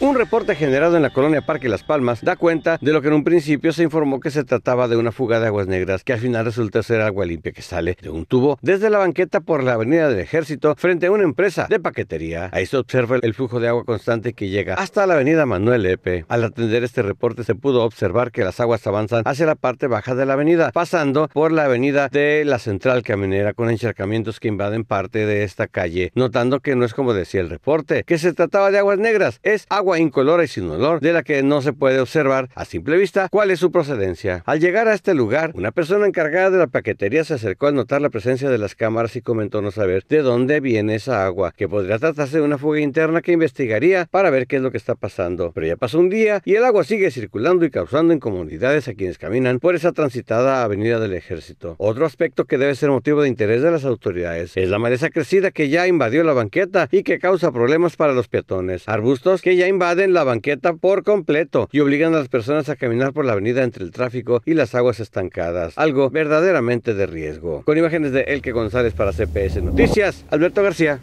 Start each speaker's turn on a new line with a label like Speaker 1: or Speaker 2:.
Speaker 1: Un reporte generado en la colonia Parque Las Palmas da cuenta de lo que en un principio se informó que se trataba de una fuga de aguas negras, que al final resulta ser agua limpia que sale de un tubo desde la banqueta por la avenida del Ejército frente a una empresa de paquetería. Ahí se observa el flujo de agua constante que llega hasta la avenida Manuel Epe. Al atender este reporte se pudo observar que las aguas avanzan hacia la parte baja de la avenida, pasando por la avenida de la central caminera con encharcamientos que invaden parte de esta calle, notando que no es como decía el reporte, que se trataba de aguas negras, es agua agua incolora y sin olor de la que no se puede observar a simple vista cuál es su procedencia. Al llegar a este lugar, una persona encargada de la paquetería se acercó al notar la presencia de las cámaras y comentó no saber de dónde viene esa agua, que podría tratarse de una fuga interna que investigaría para ver qué es lo que está pasando. Pero ya pasó un día y el agua sigue circulando y causando incomodidades a quienes caminan por esa transitada avenida del ejército. Otro aspecto que debe ser motivo de interés de las autoridades es la maleza crecida que ya invadió la banqueta y que causa problemas para los peatones. Arbustos que ya invadieron invaden la banqueta por completo y obligan a las personas a caminar por la avenida entre el tráfico y las aguas estancadas, algo verdaderamente de riesgo. Con imágenes de Elke González para CPS Noticias, Alberto García.